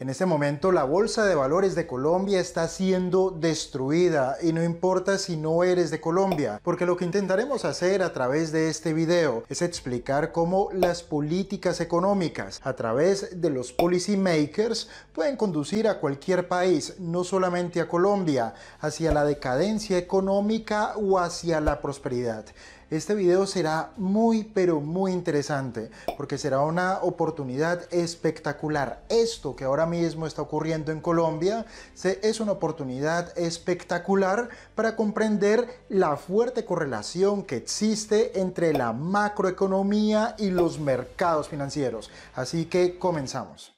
En este momento la Bolsa de Valores de Colombia está siendo destruida y no importa si no eres de Colombia, porque lo que intentaremos hacer a través de este video es explicar cómo las políticas económicas a través de los policy makers pueden conducir a cualquier país, no solamente a Colombia, hacia la decadencia económica o hacia la prosperidad. Este video será muy pero muy interesante porque será una oportunidad espectacular. Esto que ahora mismo está ocurriendo en Colombia es una oportunidad espectacular para comprender la fuerte correlación que existe entre la macroeconomía y los mercados financieros. Así que comenzamos.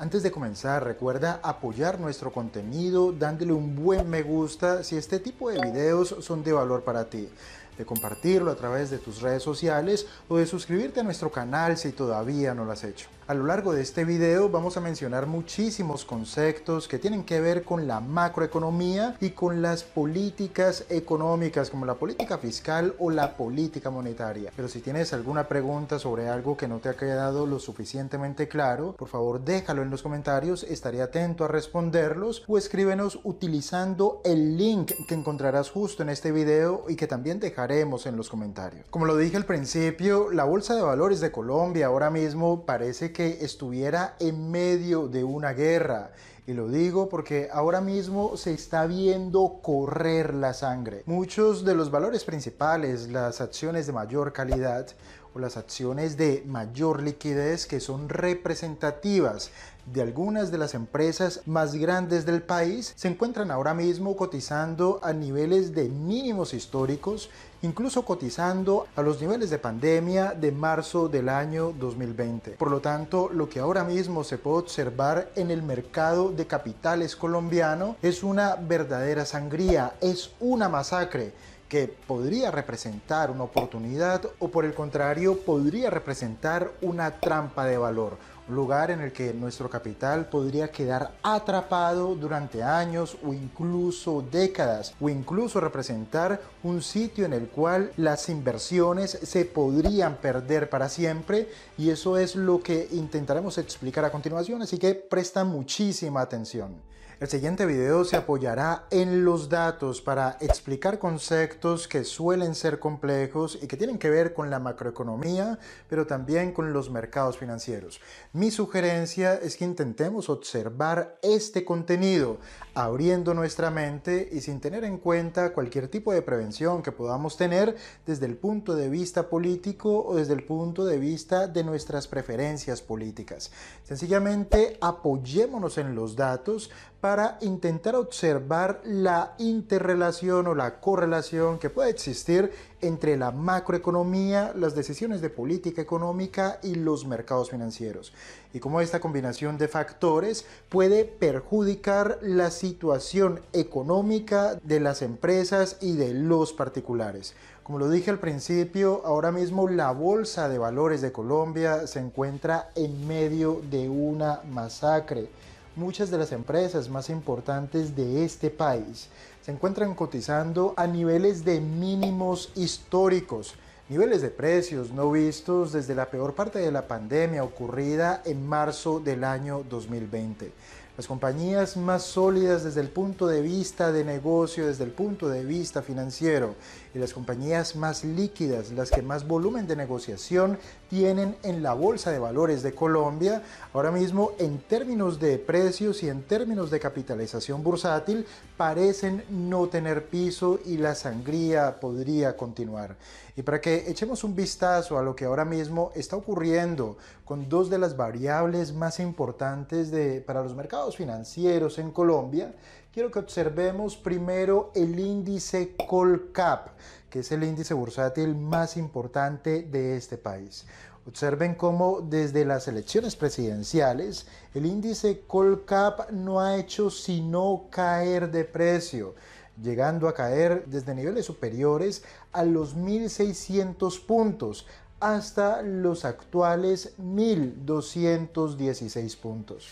Antes de comenzar, recuerda apoyar nuestro contenido dándole un buen me gusta si este tipo de videos son de valor para ti, de eh, compartirlo a través de tus redes sociales o de suscribirte a nuestro canal si todavía no lo has hecho. A lo largo de este video vamos a mencionar muchísimos conceptos que tienen que ver con la macroeconomía y con las políticas económicas como la política fiscal o la política monetaria. Pero si tienes alguna pregunta sobre algo que no te ha quedado lo suficientemente claro, por favor déjalo en los comentarios, estaré atento a responderlos o escríbenos utilizando el link que encontrarás justo en este video y que también dejaremos en los comentarios. Como lo dije al principio, la Bolsa de Valores de Colombia ahora mismo parece que estuviera en medio de una guerra. Y lo digo porque ahora mismo se está viendo correr la sangre. Muchos de los valores principales, las acciones de mayor calidad o las acciones de mayor liquidez que son representativas de algunas de las empresas más grandes del país, se encuentran ahora mismo cotizando a niveles de mínimos históricos incluso cotizando a los niveles de pandemia de marzo del año 2020. Por lo tanto, lo que ahora mismo se puede observar en el mercado de capitales colombiano es una verdadera sangría, es una masacre que podría representar una oportunidad o por el contrario podría representar una trampa de valor lugar en el que nuestro capital podría quedar atrapado durante años o incluso décadas o incluso representar un sitio en el cual las inversiones se podrían perder para siempre y eso es lo que intentaremos explicar a continuación así que presta muchísima atención. El siguiente video se apoyará en los datos para explicar conceptos que suelen ser complejos y que tienen que ver con la macroeconomía, pero también con los mercados financieros. Mi sugerencia es que intentemos observar este contenido abriendo nuestra mente y sin tener en cuenta cualquier tipo de prevención que podamos tener desde el punto de vista político o desde el punto de vista de nuestras preferencias políticas. Sencillamente apoyémonos en los datos para intentar observar la interrelación o la correlación que puede existir entre la macroeconomía, las decisiones de política económica y los mercados financieros, y cómo esta combinación de factores puede perjudicar la situación económica de las empresas y de los particulares. Como lo dije al principio, ahora mismo la Bolsa de Valores de Colombia se encuentra en medio de una masacre muchas de las empresas más importantes de este país se encuentran cotizando a niveles de mínimos históricos, niveles de precios no vistos desde la peor parte de la pandemia ocurrida en marzo del año 2020. Las compañías más sólidas desde el punto de vista de negocio, desde el punto de vista financiero las compañías más líquidas, las que más volumen de negociación tienen en la Bolsa de Valores de Colombia, ahora mismo en términos de precios y en términos de capitalización bursátil, parecen no tener piso y la sangría podría continuar. Y para que echemos un vistazo a lo que ahora mismo está ocurriendo con dos de las variables más importantes de, para los mercados financieros en Colombia, quiero que observemos primero el índice Colcap, que es el índice bursátil más importante de este país. Observen cómo desde las elecciones presidenciales el índice Colcap no ha hecho sino caer de precio, llegando a caer desde niveles superiores a los 1.600 puntos hasta los actuales 1.216 puntos.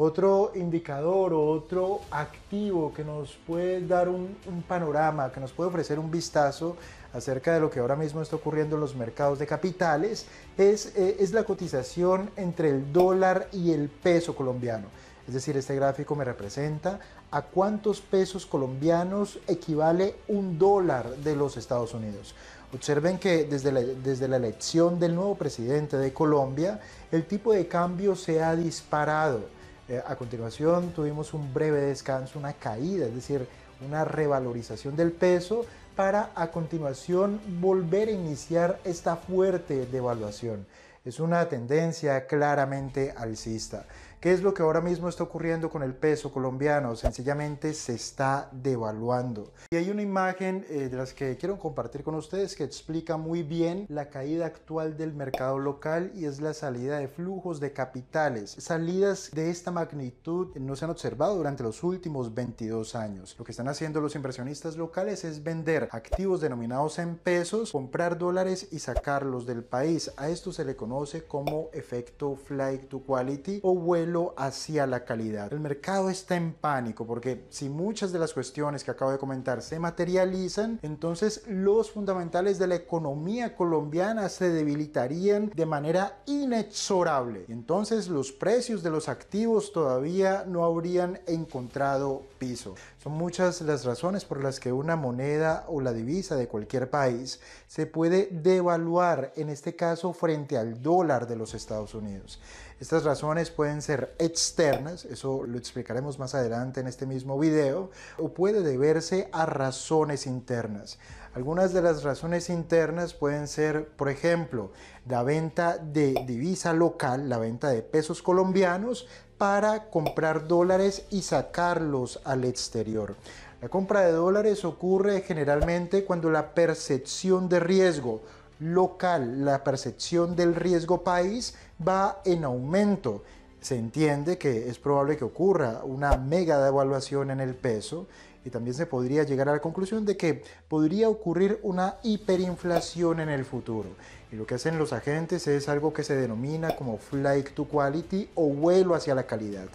Otro indicador o otro activo que nos puede dar un, panorama, que nos puede ofrecer un vistazo acerca de lo que ahora mismo está ocurriendo en los mercados de capitales, es, eh, es la cotización entre el dólar y el peso colombiano. Es decir, este gráfico me representa a cuántos pesos colombianos equivale un dólar de los Estados Unidos. Observen que desde desde la, elección del nuevo presidente de Colombia, el tipo de cambio se ha disparado. Eh, a continuación tuvimos un breve descanso, una caída, es decir, una revalorización del peso para a continuación volver a iniciar esta fuerte devaluación. Es una tendencia claramente alcista. ¿Qué es lo que ahora mismo está ocurriendo con el peso colombiano? Sencillamente se está devaluando. Y hay una imagen eh, de las que quiero compartir con ustedes que explica muy bien la caída actual del mercado local y es la salida de flujos de capitales. Salidas de esta magnitud no se han observado durante los últimos 22 años. Lo que están haciendo los inversionistas locales es vender activos denominados en pesos, comprar dólares y sacarlos del país. A esto se le conoce como efecto flight to quality o vuelo hacia la calidad. El mercado está en pánico porque si muchas de las cuestiones que acabo de comentar se materializan, entonces los fundamentales de la economía colombiana se debilitarían de manera inexorable. Y entonces los precios de los activos todavía no habrían encontrado piso. Son muchas las razones por las que una moneda o la divisa de cualquier país se puede devaluar, en este caso frente al dólar de los Estados Unidos. Estas razones pueden ser externas, eso lo explicaremos más adelante en este mismo video, o puede deberse a razones internas. Algunas de las razones internas pueden ser, por ejemplo, la venta de divisa local, la venta de pesos colombianos para comprar dólares y sacarlos al exterior. La compra de dólares ocurre generalmente cuando la percepción de riesgo local, la percepción del riesgo país va en aumento. Se entiende que es probable que ocurra una mega devaluación en el peso y también se podría llegar a la conclusión de que podría ocurrir una hiperinflación en el futuro. Y lo que hacen los agentes es algo que se denomina como flight to quality o vuelo hacia la calidad.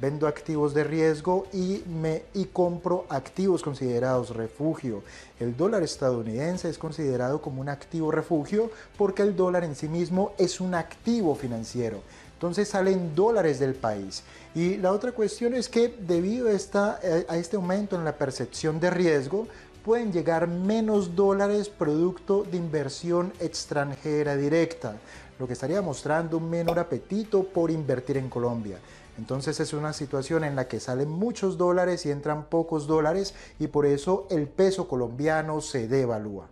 Vendo activos de riesgo y, me, y compro activos considerados refugio. El dólar estadounidense es considerado como un activo refugio porque el dólar en sí mismo es un activo financiero. Entonces salen dólares del país. Y la otra cuestión es que debido a, eh, a este aumento en la percepción de riesgo, pueden llegar menos dólares producto de inversión extranjera directa, lo que estaría mostrando un menor apetito por invertir en Colombia. Entonces es una situación en la que salen muchos dólares y entran pocos dólares y por eso el peso colombiano se devalúa.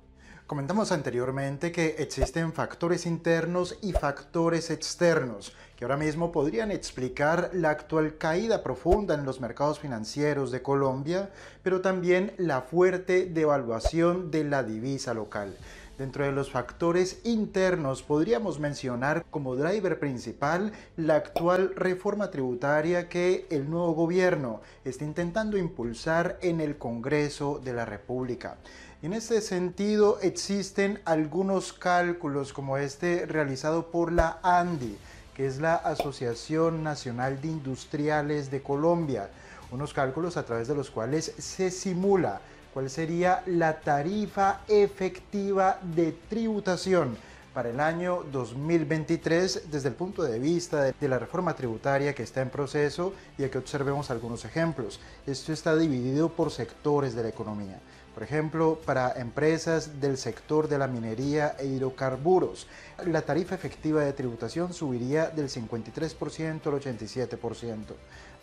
Comentamos anteriormente que existen factores internos y factores externos que ahora mismo podrían explicar la actual caída profunda en los mercados financieros de Colombia, pero también la fuerte devaluación de la divisa local. Dentro de los factores internos podríamos mencionar como driver principal la actual reforma tributaria que el nuevo gobierno está intentando impulsar en el Congreso de la República en este sentido existen algunos cálculos como este realizado por la ANDI, que es la Asociación Nacional de Industriales de Colombia, unos cálculos a través de los cuales se simula cuál sería la tarifa efectiva de tributación para el año 2023 desde el punto de vista de, la reforma tributaria que está en proceso y aquí observemos algunos ejemplos. Esto está dividido por sectores de la economía por ejemplo, para empresas del sector de la minería e hidrocarburos. La tarifa efectiva de tributación subiría del 53% al 87%.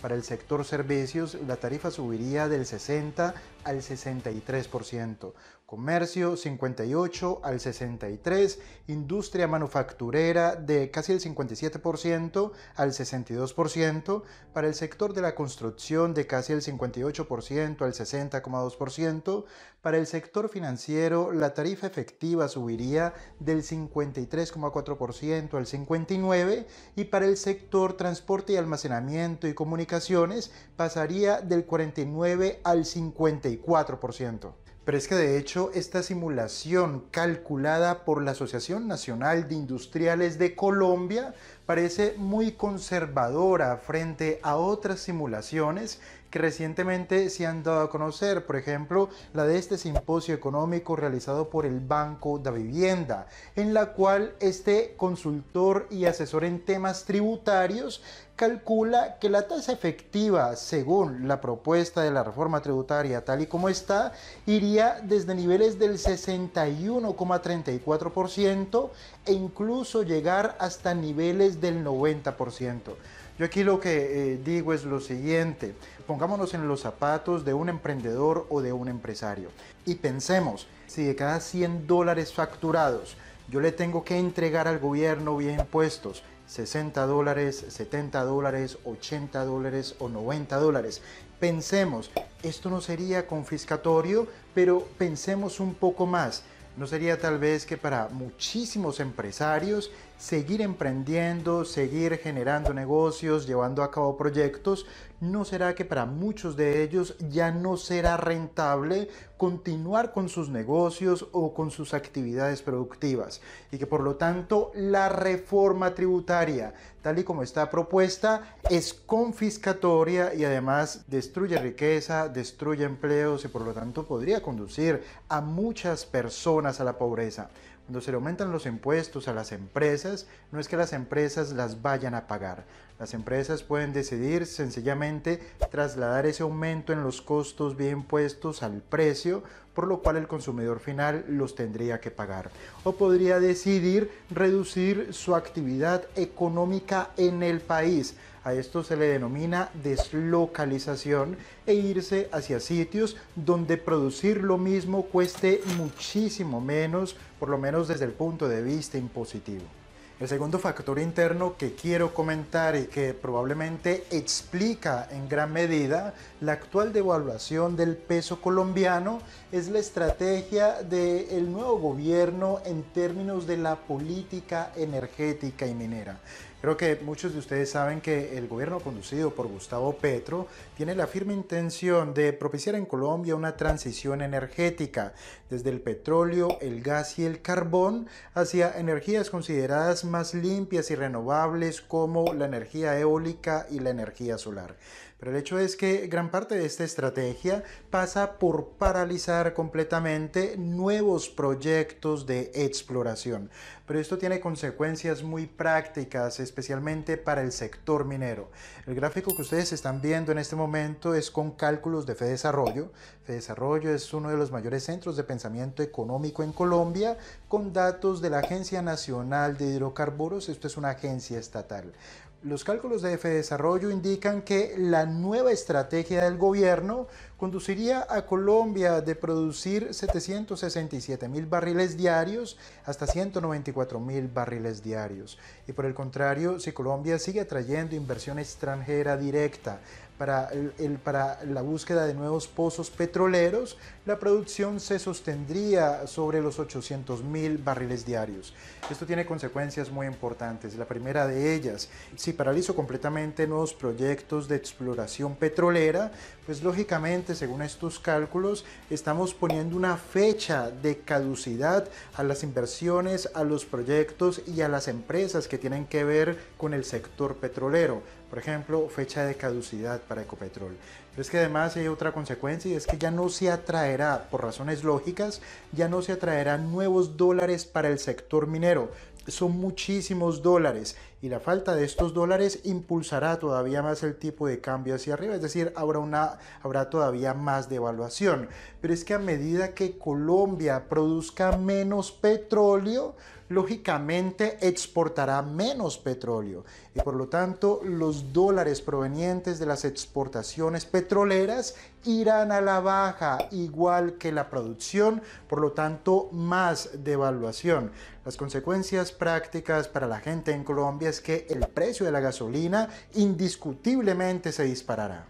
Para el sector servicios, la tarifa subiría del 60 al 63% comercio 58 al 63, industria manufacturera de casi el 57% al 62%, para el sector de la construcción de casi el 58% al 60,2%, para el sector financiero la tarifa efectiva subiría del 53,4% al 59% y para el sector transporte y almacenamiento y comunicaciones pasaría del 49 al 54%. Pero es que de hecho esta simulación calculada por la Asociación Nacional de Industriales de Colombia parece muy conservadora frente a otras simulaciones recientemente se han dado a conocer, por ejemplo, la de este simposio económico realizado por el Banco de Vivienda, en la cual este consultor y asesor en temas tributarios calcula que la tasa efectiva, según la propuesta de la reforma tributaria tal y como está, iría desde niveles del 61,34% e incluso llegar hasta niveles del 90%. Yo aquí lo que eh, digo es lo siguiente, pongámonos en los zapatos de un emprendedor o de un empresario y pensemos si de cada 100 dólares facturados yo le tengo que entregar al gobierno bien impuestos 60 dólares, 70 dólares, 80 dólares o 90 dólares. Pensemos, esto no sería confiscatorio, pero pensemos un poco más ¿No sería tal vez que para muchísimos empresarios seguir emprendiendo, seguir generando negocios, llevando a cabo proyectos, ¿no será que para muchos de ellos ya no será rentable continuar con sus negocios o con sus actividades productivas? Y que por lo tanto la reforma tributaria, tal y como está propuesta, es confiscatoria y además destruye riqueza, destruye empleos y por lo tanto podría conducir a muchas personas a la pobreza. Cuando se le aumentan los impuestos a las empresas, no es que las empresas las vayan a pagar. Las empresas pueden decidir sencillamente trasladar ese aumento en los costos bien puestos al precio, por lo cual el consumidor final los tendría que pagar. O podría decidir reducir su actividad económica en el país a esto se le denomina deslocalización e irse hacia sitios donde producir lo mismo cueste muchísimo menos, por lo menos desde el punto de vista impositivo. El segundo factor interno que quiero comentar y que probablemente explica en gran medida la actual devaluación del peso colombiano es la estrategia del nuevo gobierno en términos de la política energética y minera. Creo que muchos de ustedes saben que el gobierno conducido por Gustavo Petro tiene la firme intención de propiciar en Colombia una transición energética desde el petróleo, el gas y el carbón hacia energías consideradas más limpias y renovables como la energía eólica y la energía solar. Pero el hecho es que gran parte de esta estrategia pasa por paralizar completamente nuevos proyectos de exploración. Pero esto tiene consecuencias muy prácticas, especialmente para el sector minero. El gráfico que ustedes están viendo en este momento es con cálculos de FEDESarrollo. FEDESarrollo es uno de los mayores centros de pensamiento económico en Colombia, con datos de la Agencia Nacional de Hidrocarburos. Esto es una agencia estatal. Los cálculos de F Desarrollo indican que la nueva estrategia del gobierno conduciría a Colombia de producir 767 mil barriles diarios hasta 194 mil barriles diarios. Y por el contrario, si Colombia sigue atrayendo inversión extranjera directa para, la búsqueda de nuevos pozos petroleros, la producción se sostendría sobre los 800 mil barriles diarios. Esto tiene consecuencias muy importantes. La primera de ellas, si paralizo completamente nuevos proyectos de exploración petrolera, pues lógicamente, según estos cálculos, estamos poniendo una fecha de caducidad a las inversiones, a los proyectos y a las empresas que tienen que ver con el sector petrolero. Por ejemplo, fecha de caducidad para Ecopetrol. Pero es que además hay otra consecuencia y es que ya no se atraerá, por razones lógicas, ya no se atraerán nuevos dólares para el sector minero. Son muchísimos dólares y la falta de estos dólares impulsará todavía más el tipo de cambio hacia arriba, es decir, habrá, una, habrá todavía más devaluación. Pero es que a medida que Colombia produzca menos petróleo, lógicamente exportará menos petróleo y por lo tanto los dólares provenientes de las exportaciones petroleras irán a la baja igual que la producción, por lo tanto más devaluación. Las consecuencias prácticas para la gente en Colombia es que el precio de la gasolina indiscutiblemente se disparará.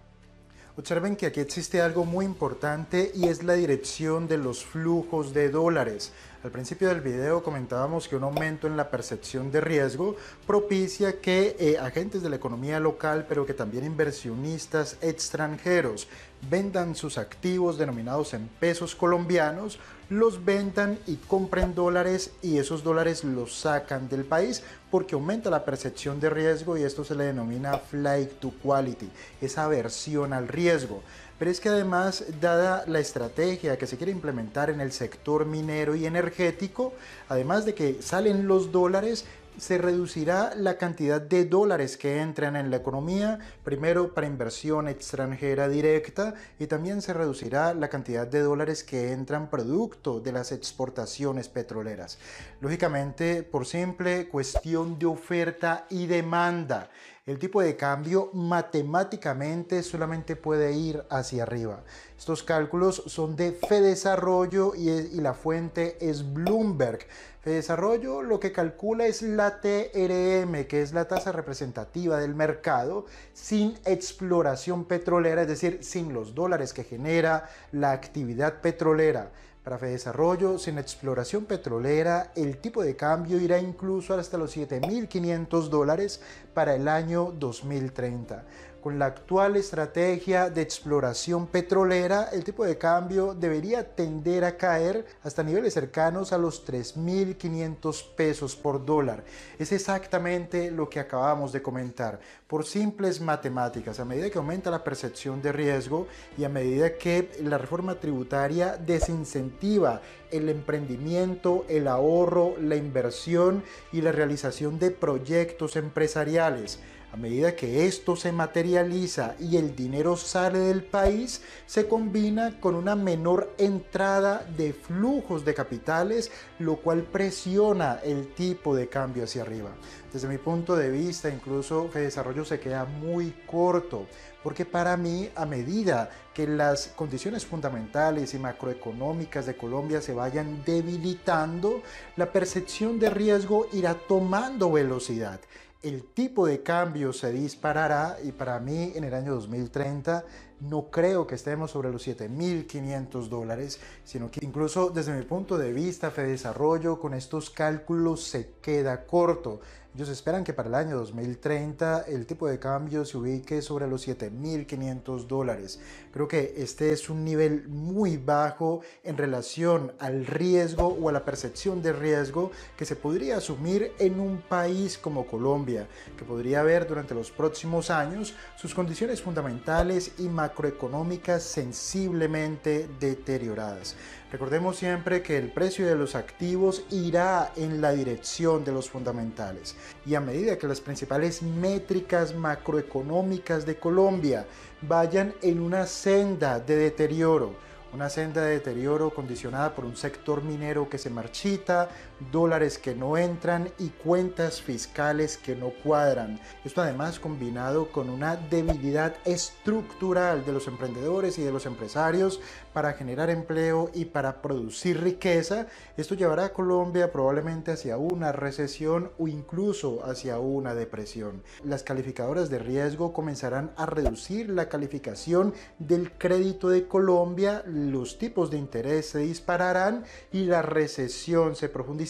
Observen que aquí existe algo muy importante y es la dirección de los flujos de dólares. Al principio del video comentábamos que un aumento en la percepción de riesgo propicia que eh, agentes de la economía local, pero que también inversionistas extranjeros, vendan sus activos denominados en pesos colombianos, los vendan y compren dólares y esos dólares los sacan del país porque aumenta la percepción de riesgo y esto se le denomina flight to quality, esa aversión al riesgo. Pero es que además, dada la estrategia que se quiere implementar en el sector minero y energético, además de que salen los dólares, se reducirá la cantidad de dólares que entran en la economía, primero para inversión extranjera directa y también se reducirá la cantidad de dólares que entran producto de las exportaciones petroleras. Lógicamente, por simple cuestión de oferta y demanda. El tipo de cambio matemáticamente solamente puede ir hacia arriba. Estos cálculos son de FEDesarrollo y, y la fuente es Bloomberg. FEDesarrollo lo que calcula es la TRM, que es la tasa representativa del mercado sin exploración petrolera, es decir, sin los dólares que genera la actividad petrolera. Para desarrollo, sin exploración petrolera, el tipo de cambio irá incluso hasta los 7.500 dólares para el año 2030 con la actual estrategia de exploración petrolera, el tipo de cambio debería tender a caer hasta niveles cercanos a los 3.500 pesos por dólar. Es exactamente lo que acabamos de comentar. Por simples matemáticas, a medida que aumenta la percepción de riesgo y a medida que la reforma tributaria desincentiva el emprendimiento, el ahorro, la inversión y la realización de proyectos empresariales, a medida que esto se materializa y el dinero sale del país, se combina con una menor entrada de flujos de capitales, lo cual presiona el tipo de cambio hacia arriba. Desde mi punto de vista, incluso desarrollo se queda muy corto, porque para mí, a medida que las condiciones fundamentales y macroeconómicas de Colombia se vayan debilitando, la percepción de riesgo irá tomando velocidad el tipo de cambio se disparará y para mí en el año 2030 no creo que estemos sobre los 7.500 dólares, sino que incluso desde mi punto de vista, Fede Desarrollo con estos cálculos se queda corto. Ellos esperan que para el año 2030 el tipo de cambio se ubique sobre los 7.500 dólares. Creo que este es un nivel muy bajo en relación al riesgo o a la percepción de riesgo que se podría asumir en un país como Colombia, que podría ver durante los próximos años sus condiciones fundamentales y macroeconómicas sensiblemente deterioradas. Recordemos siempre que el precio de los activos irá en la dirección de los fundamentales y a medida que las principales métricas macroeconómicas de Colombia vayan en una senda de deterioro, una senda de deterioro condicionada por un sector minero que se marchita, dólares que no entran y cuentas fiscales que no cuadran. Esto además combinado con una debilidad estructural de los emprendedores y de los empresarios para generar empleo y para producir riqueza, esto llevará a Colombia probablemente hacia una recesión o incluso hacia una depresión. Las calificadoras de riesgo comenzarán a reducir la calificación del crédito de Colombia, los tipos de interés se dispararán y la recesión se profundizará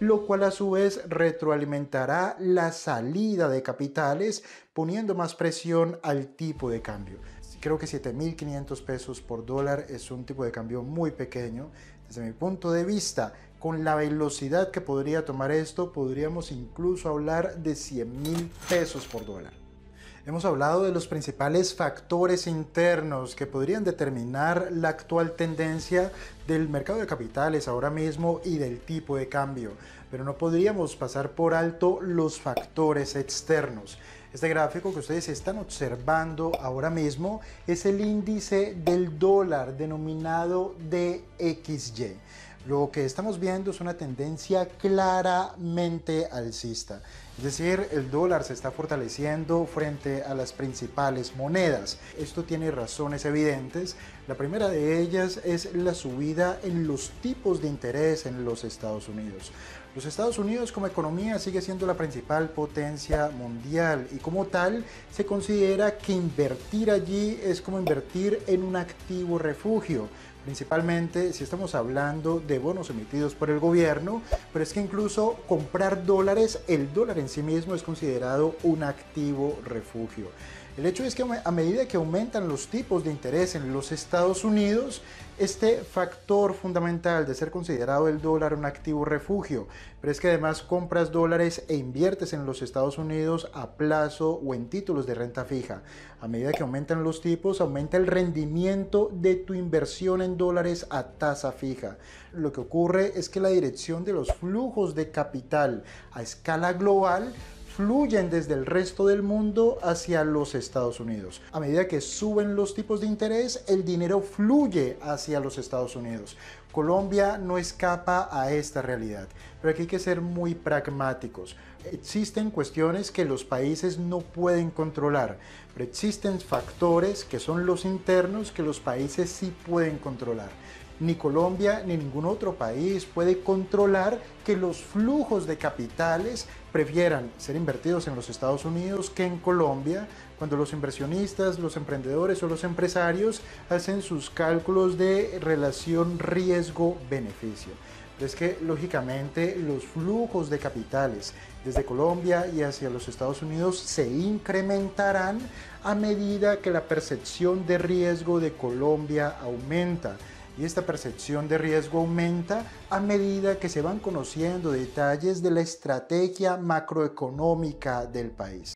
lo cual a su vez retroalimentará la salida de capitales, poniendo más presión al tipo de cambio. Creo que 7.500 pesos por dólar es un tipo de cambio muy pequeño. Desde mi punto de vista, con la velocidad que podría tomar esto, podríamos incluso hablar de 100.000 pesos por dólar. Hemos hablado de los principales factores internos que podrían determinar la actual tendencia del mercado de capitales ahora mismo y del tipo de cambio, pero no podríamos pasar por alto los factores externos. Este gráfico que ustedes están observando ahora mismo es el índice del dólar denominado DXY lo que estamos viendo es una tendencia claramente alcista. Es decir, el dólar se está fortaleciendo frente a las principales monedas. Esto tiene razones evidentes. La primera de ellas es la subida en los tipos de interés en los Estados Unidos. Los Estados Unidos como economía sigue siendo la principal potencia mundial y como tal se considera que invertir allí es como invertir en un activo refugio principalmente si estamos hablando de bonos emitidos por el gobierno, pero es que incluso comprar dólares, el dólar en sí mismo es considerado un activo refugio. El hecho es que a medida que aumentan los tipos de interés en los Estados Unidos, este factor fundamental de ser considerado el dólar un activo refugio, pero es que además compras dólares e inviertes en los Estados Unidos a plazo o en títulos de renta fija. A medida que aumentan los tipos, aumenta el rendimiento de tu inversión en dólares a tasa fija. Lo que ocurre es que la dirección de los flujos de capital a escala global fluyen desde el resto del mundo hacia los Estados Unidos. A medida que suben los tipos de interés, el dinero fluye hacia los Estados Unidos. Colombia no escapa a esta realidad, pero aquí hay que ser muy pragmáticos. Existen cuestiones que los países no pueden controlar, pero existen factores que son los internos que los países sí pueden controlar ni Colombia ni ningún otro país puede controlar que los flujos de capitales prefieran ser invertidos en los Estados Unidos que en Colombia, cuando los inversionistas, los emprendedores o los empresarios hacen sus cálculos de relación riesgo-beneficio. Es que lógicamente los flujos de capitales desde Colombia y hacia los Estados Unidos se incrementarán a medida que la percepción de riesgo de Colombia aumenta y esta percepción de riesgo aumenta a medida que se van conociendo detalles de la estrategia macroeconómica del país.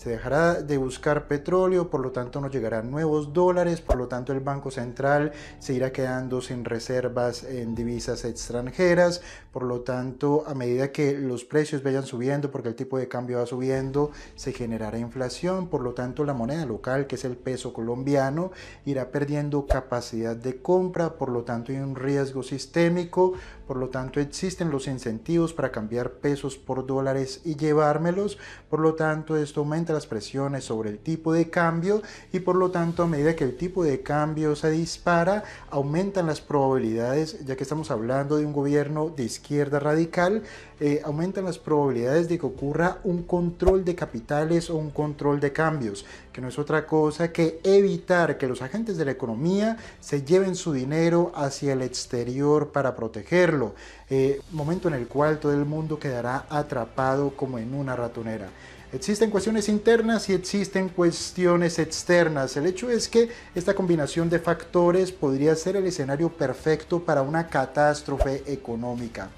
Se dejará de buscar petróleo, por lo tanto no llegarán nuevos dólares, por lo tanto el Banco Central se irá quedando sin reservas en divisas extranjeras, por lo tanto a medida que los precios vayan subiendo, porque el tipo de cambio va subiendo, se generará inflación, por lo tanto la moneda local, que es el peso colombiano, irá perdiendo capacidad de compra, por lo tanto hay un riesgo sistémico, por lo tanto, existen los incentivos para cambiar pesos por dólares y llevármelos. Por lo tanto, esto aumenta las presiones sobre el tipo de cambio y por lo tanto, a medida que el tipo de cambio se dispara, aumentan las probabilidades, ya que estamos hablando de un gobierno de izquierda radical, eh, aumentan las probabilidades de que ocurra un control de capitales o un control de cambios que no es otra cosa que evitar que los agentes de la economía se lleven su dinero hacia el exterior para protegerlo, eh, momento en el cual todo el mundo quedará atrapado como en una ratonera. Existen cuestiones internas y existen cuestiones externas. El hecho es que esta combinación de factores podría ser el escenario perfecto para una catástrofe económica.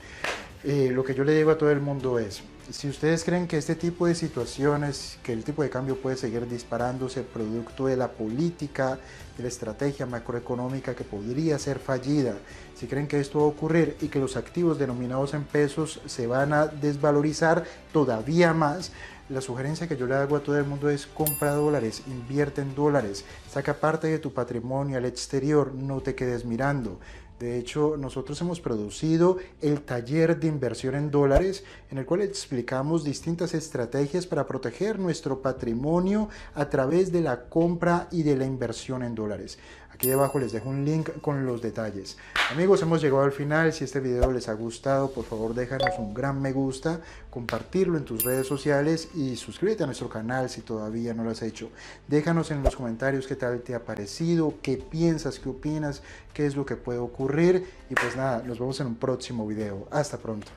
Eh, lo que yo le digo a todo el mundo es, si ustedes creen que este tipo de situaciones, que el tipo de cambio puede seguir disparándose producto de la política, de la estrategia macroeconómica que podría ser fallida, si creen que esto va a ocurrir y que los activos denominados en pesos se van a desvalorizar todavía más, la sugerencia que yo le hago a todo el mundo es compra dólares, invierte en dólares, saca parte de tu patrimonio al exterior, no te quedes mirando. De hecho, nosotros hemos producido el taller de inversión en dólares en el cual explicamos distintas estrategias para proteger nuestro patrimonio a través de la compra y de la inversión en dólares. Aquí abajo les dejo un link con los detalles. Amigos, hemos llegado al final. Si este video les ha gustado, por favor déjanos un gran me gusta, compartirlo en tus redes sociales y suscríbete a nuestro canal si todavía no lo has hecho. Déjanos en los comentarios qué tal te ha parecido, qué piensas, qué opinas, qué es lo que puede ocurrir. Y pues nada, nos vemos en un próximo video. Hasta pronto.